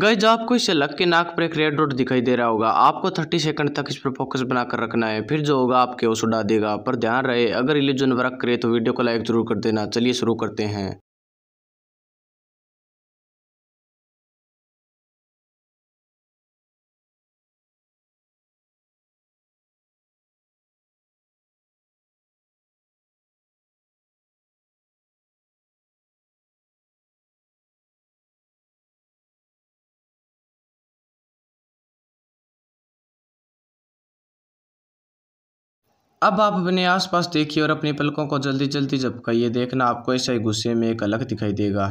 गए जो आपको इसे लग के नाक पर एक रेड डॉट दिखाई दे रहा होगा आपको थर्टी सेकंड तक इस पर फोकस बनाकर रखना है फिर जो होगा आपके ओस उड़ा देगा पर ध्यान रहे अगर इलेजन वर्क करे तो वीडियो को लाइक जरूर कर देना चलिए शुरू करते हैं अब आप अपने आसपास देखिए और अपने पलकों को जल्दी जल्दी झपकाइए देखना आपको ऐसा ही गुस्से में एक अलग दिखाई देगा